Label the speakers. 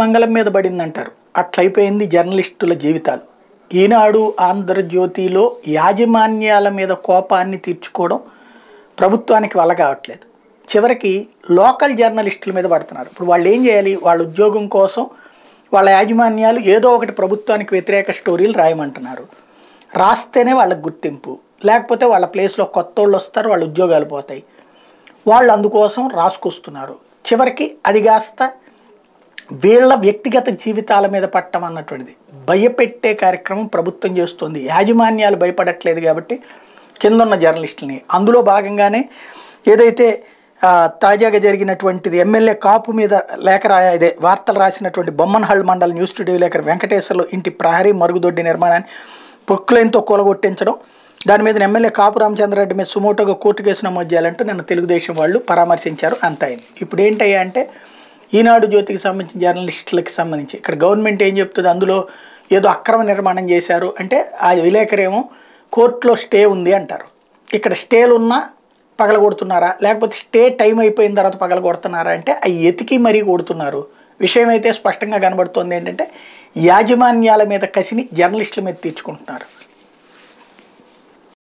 Speaker 1: మంగళం మీద పడిందంటారు అట్లయిపోయింది జర్నలిస్టుల జీవితాలు ఈనాడు ఆంధ్రజ్యోతిలో యాజమాన్యాల మీద కోపాన్ని తీర్చుకోవడం ప్రభుత్వానికి వల్ల కావట్లేదు చివరికి లోకల్ జర్నలిస్టుల మీద పడుతున్నారు ఇప్పుడు వాళ్ళు ఏం చేయాలి వాళ్ళ ఉద్యోగం కోసం వాళ్ళ యాజమాన్యాలు ఏదో ఒకటి ప్రభుత్వానికి వ్యతిరేక స్టోరీలు రాయమంటున్నారు రాస్తేనే వాళ్ళకి గుర్తింపు లేకపోతే వాళ్ళ ప్లేస్లో కొత్త వాళ్ళు వస్తారు వాళ్ళ ఉద్యోగాలు పోతాయి వాళ్ళు అందుకోసం రాసుకొస్తున్నారు చివరికి అది కాస్త వీళ్ళ వ్యక్తిగత జీవితాల మీద పట్టడం అన్నటువంటిది భయపెట్టే కార్యక్రమం ప్రభుత్వం చేస్తుంది యాజమాన్యాలు భయపడట్లేదు కాబట్టి కిందన్న జర్నలిస్టులని అందులో భాగంగానే ఏదైతే తాజాగా జరిగినటువంటిది ఎమ్మెల్యే కాపు మీద లేఖ రాయ ఇదే వార్తలు రాసినటువంటి బొమ్మన్హల్ మండల న్యూస్ స్టూడియో లేఖ వెంకటేశ్వర్లు ఇంటి ప్రహరీ మరుగుదొడ్డి నిర్మాణాన్ని పొక్కులైన్తో కూలగొట్టించడం దాని మీద ఎమ్మెల్యే కాపు రామచంద్రరెడ్డి మీద సుమోటోగా కోర్టు కేసు నమోదు చేయాలంటూ నిన్న తెలుగుదేశం వాళ్ళు పరామర్శించారు అంత అయింది ఇప్పుడు ఏంటయ్యా అంటే ఈనాడు జ్యోతికి సంబంధించిన జర్నలిస్టులకి సంబంధించి ఇక్కడ గవర్నమెంట్ ఏం చెప్తుంది అందులో ఏదో అక్రమ నిర్మాణం చేశారు అంటే ఆ విలేకరేమో కోర్టులో స్టే ఉంది అంటారు ఇక్కడ స్టేలు ఉన్నా పగలగొడుతున్నారా లేకపోతే స్టే టైం అయిపోయిన తర్వాత పగలగొడుతున్నారా అంటే అవి ఎతికి మరీ కొడుతున్నారు విషయం అయితే స్పష్టంగా కనబడుతోంది ఏంటంటే యాజమాన్యాల మీద కసిని జర్నలిస్టుల మీద తీర్చుకుంటున్నారు